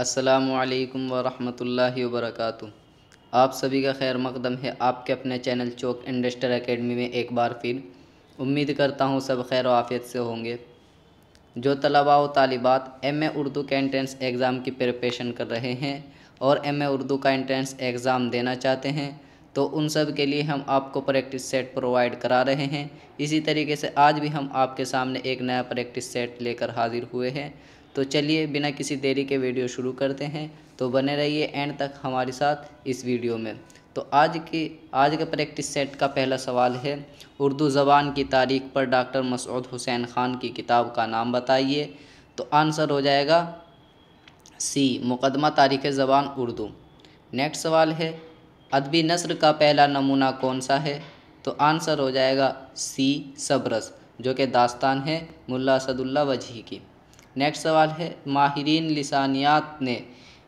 असलकम वरहमल वरक आप सभी का खैर मकदम है आपके अपने चैनल चौक इंडस्ट्रियल एकेडमी में एक बार फिर उम्मीद करता हूँ सब खैर आफियत से होंगे जो तलबा व तालिबात एम ए उर्दू के एंट्रेंस एग्ज़ाम की प्रपेशन कर रहे हैं और एम ए उर्दू का एंट्रेंस एग्ज़ाम देना चाहते हैं तो उन सब के लिए हम आपको प्रैक्टिस सेट प्रोवाइड करा रहे हैं इसी तरीके से आज भी हम आपके सामने एक नया प्रैक्टिस सेट लेकर हाजिर हुए हैं तो चलिए बिना किसी देरी के वीडियो शुरू करते हैं तो बने रहिए एंड तक हमारे साथ इस वीडियो में तो आज की आज के प्रैक्टिस सेट का पहला सवाल है उर्दू ज़बान की तारीख पर डॉक्टर मसूद हुसैन ख़ान की किताब का नाम बताइए तो आंसर हो जाएगा सी मुकदमा तारीख ज़बान उर्दू नेक्स्ट सवाल है अदबी नसर का पहला नमूना कौन सा है तो आंसर हो जाएगा सी सबरस जो कि दास्तान है मुल्ला सदुल्ला वजही की नेक्स्ट सवाल है माहरीन लसानियात ने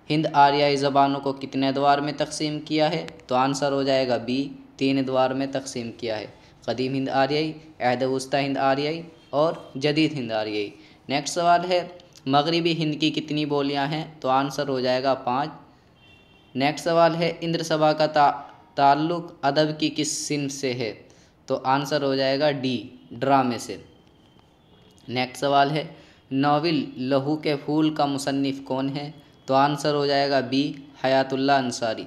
हिंद आर्याई ज़बानों को कितने द्वार में तकसीम किया है तो आंसर हो जाएगा बी तीन द्वार में तकसीम किया है कदीम हिंद आर्याई अहद वस्ती हिंद आर्याई और जदीद हिंद आर्याई नेक्स्ट सवाल है मगरबी हिंद की कितनी बोलियाँ हैं तो आंसर हो जाएगा पाँच नेक्स्ट सवाल है इंद्र सभा का ताल्लुक अदब की किस सिम से है तो आंसर हो जाएगा डी ड्रामे से नेक्स्ट सवाल है नावल लहू के फूल का मुसनफ़ कौन है तो आंसर हो जाएगा बी हयातुल्ला अंसारी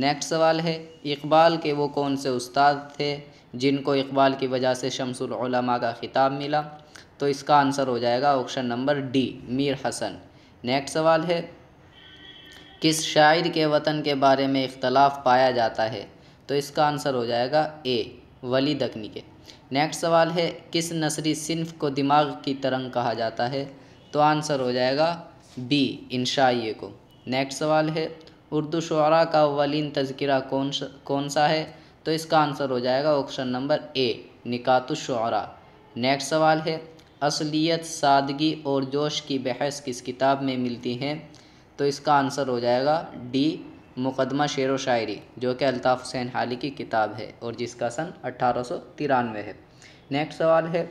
नेक्स्ट सवाल है इकबाल के वो कौन से उस्ताद थे जिनको इकबाल की वजह से शमसलमा का ख़िताब मिला तो इसका आंसर हो जाएगा option number D Mir Hasan next सवाल है किस शायर के वतन के बारे में इख्तलाफ पाया जाता है तो इसका आंसर हो जाएगा ए वली दकनी के नेक्स्ट सवाल है किस नसरी सिंफ को दिमाग की तरंग कहा जाता है तो आंसर हो जाएगा बी इंशाइए को नेक्स्ट सवाल है उर्दू शुरा का वलिन तस्करा कौन सा कौन सा है तो इसका आंसर हो जाएगा ऑप्शन नंबर ए शुरा नेक्स्ट सवाल है असलियत सादगी और जोश की बहस किस किताब में मिलती हैं तो इसका आंसर हो जाएगा डी मुकदमा शेर व शायरी जो कि अल्ताफ़ हुसैन हाली की किताब है और जिसका सन अट्ठारह है नेक्स्ट सवाल है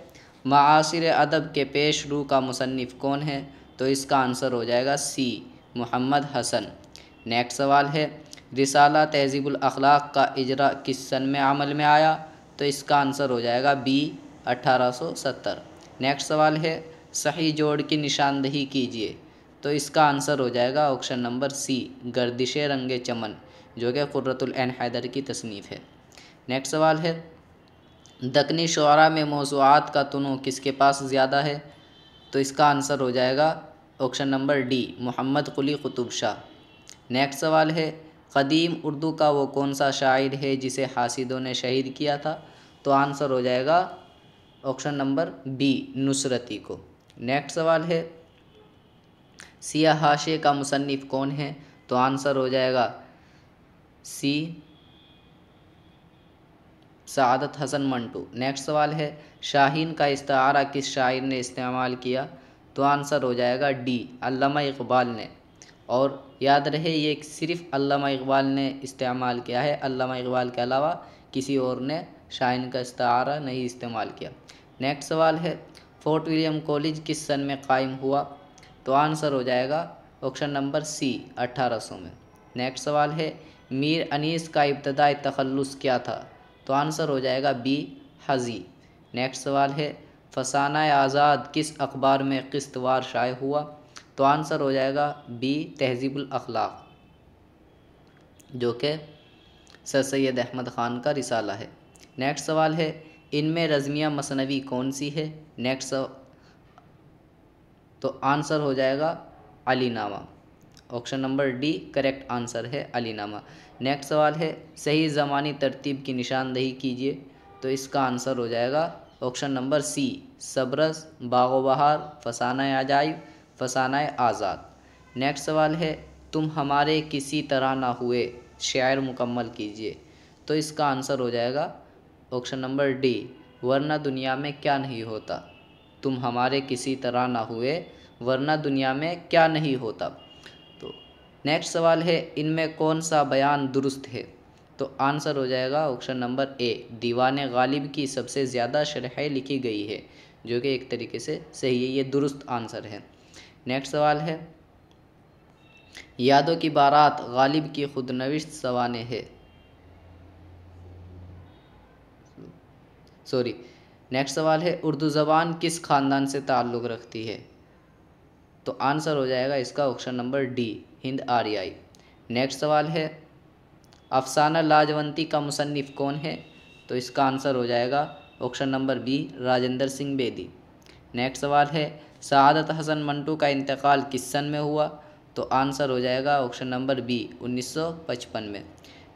मासिर अदब के पेश रू का मुसनफ़ कौन है तो इसका आंसर हो जाएगा सी मोहम्मद हसन नेक्स्ट सवाल है रिसाला अखलाक का इजरा किस सन में अमल में आया तो इसका आंसर हो जाएगा बी 1870 नेक्स्ट सवाल है सही जोड़ की निशानदही कीजिए तो इसका आंसर हो जाएगा ऑप्शन नंबर सी गर्दिश रंग चमन जो कि क़ुर्रतुल हैदर की तसनीफ़ है नेक्स्ट सवाल है दकनी शुरा में मौजूद का तनु किसके पास ज़्यादा है तो इसका आंसर हो जाएगा option number D Mohammad Quli Qutub Shah next सवाल है कदीम उर्दू का वो कौन सा शायर है जिसे हासिदों ने शहीद किया था तो आंसर हो जाएगा ऑप्शन नंबर बी नुसरती को नेक्स्ट सवाल है सिया हाशे का मुसनफ़ कौन है तो आंसर हो जाएगा सी सदत हसन मंटू नेक्स्ट सवाल है शाहीन का इस्तारा किस शायर ने इस्तेमाल किया तो आंसर हो जाएगा डी अल्लामा इकबाल ने और याद रहे ये सिर्फ अल्लामा इकबाल ने इस्तेमाल किया है अल्लामा इकबाल के अलावा किसी और ने शाहीन का इस्तारा नहीं इस्तेमाल किया नेक्स्ट सवाल है फोर्ट विलियम कॉलेज किस सन में कायम हुआ तो आंसर हो जाएगा ऑप्शन नंबर सी अट्ठारह सौ में नेक्स्ट सवाल है मीर अनीस का इब्तदाई तखलस क्या था तो आंसर हो जाएगा बी हजी नेक्स्ट सवाल है फसाना आज़ाद किस अखबार में किस्तवार शाये हुआ तो आंसर हो जाएगा बी तहजीबुल अखलाक जो कि सर सैद अहमद ख़ान का रिसाला है नेक्स्ट सवाल है इनमें रजमिया मसनवी कौन सी है नेक्स्ट तो आंसर हो जाएगा Alinama option number D correct answer है अलीनामा नेक्स्ट सवाल है सही ज़मानी तरतीब की निशानदही कीजिए तो इसका आंसर हो जाएगा ऑप्शन नंबर सी सबरस बागो बहार फसाना अजाइब फसाना आज़ाद नेक्स्ट सवाल है तुम हमारे किसी तरह ना हुए शायर मुकम्मल कीजिए तो इसका आंसर हो जाएगा ऑप्शन नंबर डी वरना दुनिया में क्या नहीं होता तुम हमारे किसी तरह ना हुए वरना दुनिया में क्या नहीं होता तो नेक्स्ट सवाल है इनमें कौन सा बयान दुरुस्त है तो आंसर हो जाएगा option number A Diwan Ghalib की सबसे ज़्यादा शरह लिखी गई है जो कि एक तरीके से सही है ये दुरुस्त आंसर है नेक्स्ट सवाल है यादों की बारात गालिब की खुदनविश सवाने है सॉरी नेक्स्ट सवाल है उर्दू ज़बान किस ख़ानदान से ताल्लुक़ रखती है तो आंसर हो जाएगा इसका ऑप्शन नंबर डी हिंद आर्याई नेक्स्ट सवाल है अफसाना लाजवंती का मुसनफ़ कौन है तो इसका आंसर हो जाएगा option number B Rajendra Singh Bedi next सवाल है शहादत हसन मंटू का इंतकाल किस सन में हुआ तो आंसर हो जाएगा ऑप्शन नंबर बी 1955 में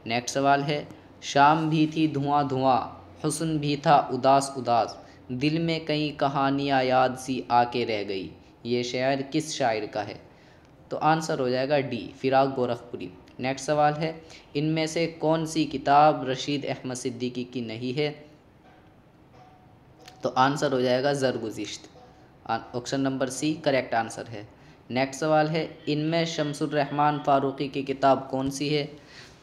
नेक्स्ट सवाल है शाम भी थी धुआं धुआं हुसन भी था उदास उदास दिल में कई कहानियाँ याद सी आके रह गई ये शायर किस शायर का है तो आंसर हो जाएगा डी फिराक गोरखपुरी नेक्स्ट सवाल है इनमें से कौन सी किताब रशीद अहमद सिद्दीकी की नहीं है तो आंसर हो जाएगा Zarguzasht option number C correct answer है नेक्स्ट सवाल है इनमें रहमान फ़ारूकी की किताब कौन सी है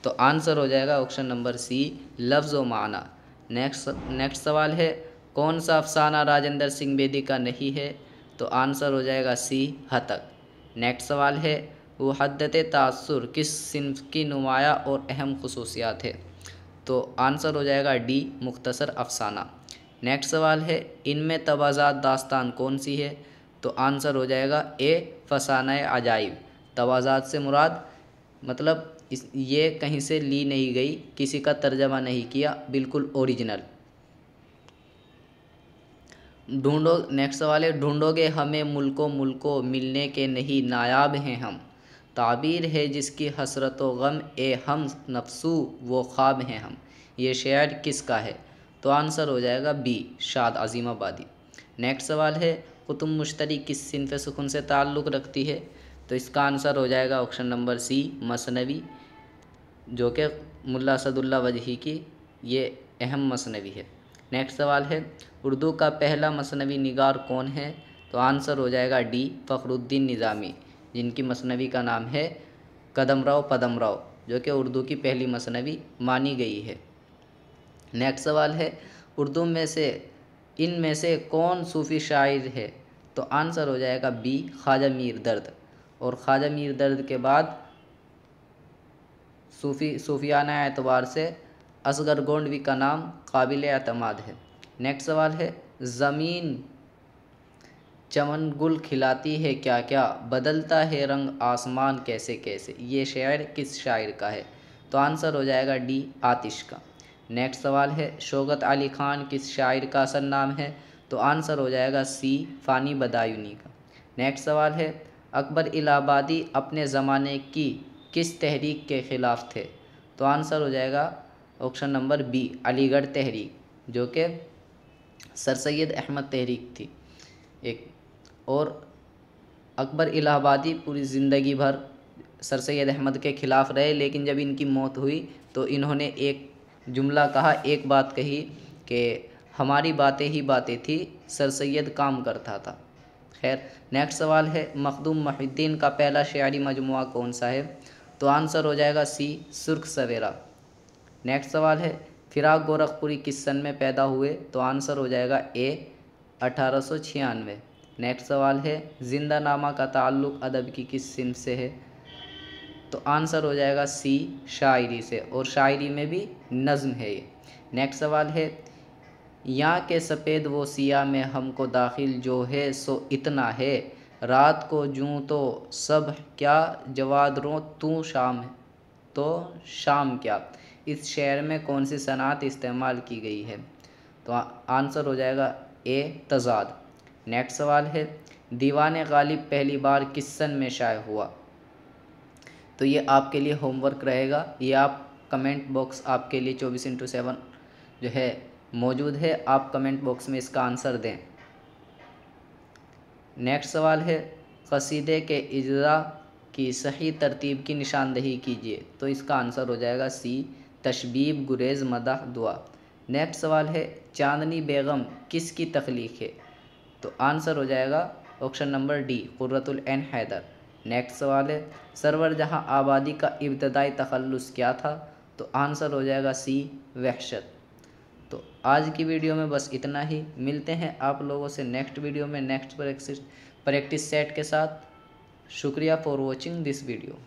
तो आंसर हो जाएगा ऑप्शन नंबर सी लफ्ज़ व माना नेक्स्ट नेक्स्ट सवाल है कौन सा अफसाना राजेंद्र सिंह बेदी का नहीं है तो आंसर हो जाएगा सी हतक नेक्स्ट सवाल है वो हदत तासर किस सिंफ की नुमाया और अहम खसूसियात है तो आंसर हो जाएगा डी मुख्तसर अफसाना नेक्स्ट सवाल है इनमें तोज़ात दास्तान कौन सी है तो आंसर हो जाएगा ए फसाना अजाइब तोज़ात से मुराद मतलब इस ये कहीं से ली नहीं गई किसी का तर्जमा नहीं किया बिल्कुल ओरिजिनल ढूंढो नेक्स्ट सवाल है ढूंढोगे हमें मुल्कों मुल्को मिलने के नहीं नायाब हैं हम ताबीर है जिसकी हसरत व गम ए हम नफसू वो ख्वाब हैं हम ये शेयर किसका है तो आंसर हो जाएगा बी शाद अजीमाबादी नेक्स्ट सवाल है कुतुब मुश्तरी किस सिनफ सुखन से ताल्लुक़ रखती है तो इसका आंसर हो जाएगा ऑप्शन नंबर सी मसनवी जो कि मुल्ला असदुल्ला वजही की ये अहम मसनवी है नेक्स्ट सवाल है उर्दू का पहला मसनवी निगार कौन है तो आंसर हो जाएगा डी फ़खरुद्दीन निज़ामी जिनकी मसनवी का नाम है कदम राव पदम राव जो कि उर्दू की पहली मसनवी मानी गई है नेक्स्ट सवाल है उर्दू में से इन में से कौन सूफ़ी शायर है तो आंसर हो जाएगा बी ख्वाजा मीर दर्द और ख्वाजा मीर दर्द के बाद सूफी सूफियाना एतवार से असगर गोंडवी का नाम काबिल अतमाद है नेक्स्ट सवाल है ज़मीन चमन गुल खिलाती है क्या क्या बदलता है रंग आसमान कैसे कैसे ये शायर किस शायर का है तो आंसर हो जाएगा डी आतिश का नेक्स्ट सवाल है शोगत अली खान किस शायर का असल नाम है तो आंसर हो जाएगा सी फ़ानी बदायूनी का नेक्स्ट सवाल है अकबर इलाहाबादी अपने ज़माने की किस तहरीक के ख़िलाफ़ थे तो आंसर हो जाएगा ऑप्शन नंबर बी अलीगढ़ तहरीक जो कि सर सैद अहमद तहरीक थी एक और अकबर इलाहाबादी पूरी ज़िंदगी भर सर सैद अहमद के ख़िलाफ़ रहे लेकिन जब इनकी मौत हुई तो इन्होंने एक जुमला कहा एक बात कही कि हमारी बातें ही बातें थी सर सैद काम करता था खैर नेक्स्ट सवाल है मखदूम महीद्दीन का पहला शायरी मजमु कौन सा है तो आंसर हो जाएगा सी सुर्ख सवेरा नेक्स्ट सवाल है फिराक गोरखपुरी किस सन में पैदा हुए तो आंसर हो जाएगा ए अठारह नेक्स्ट सवाल है जिंदा नामा का ताल्लुक अदब की किस सिम से है तो आंसर हो जाएगा सी शायरी से और शायरी में भी नज़म है ये नेक्स्ट सवाल है यहाँ के सफ़ेद वो सिया में हमको दाखिल जो है सो इतना है रात को जूँ तो सब क्या जवाद रो तू शाम तो शाम क्या इस शहर में कौन सी सनात इस्तेमाल की गई है तो आंसर हो जाएगा ए तजाद नेक्स्ट सवाल है दीवान गालिब पहली बार किस सन में शाये हुआ तो ये आपके लिए होमवर्क रहेगा ये आप कमेंट बॉक्स आपके लिए चौबीस इंटू सेवन जो है मौजूद है आप कमेंट बॉक्स में इसका आंसर दें नेक्स्ट सवाल है कसीदे के इजरा की सही तरतीब की निशानदही कीजिए तो इसका आंसर हो जाएगा सी तशबीब गुरेज मदाह दुआ नेक्स्ट सवाल है चांदनी बेगम किसकी तख्लीक है तो आंसर हो जाएगा option number D Qurratulain Hyder next सवाल है सरवर जहां आबादी का इब्तदाई तखलस क्या था तो आंसर हो जाएगा सी वहशत तो आज की वीडियो में बस इतना ही मिलते हैं आप लोगों से नेक्स्ट वीडियो में नेक्स्ट प्रैक्टिस प्रैक्टिस सेट के साथ शुक्रिया फॉर वॉचिंग दिस वीडियो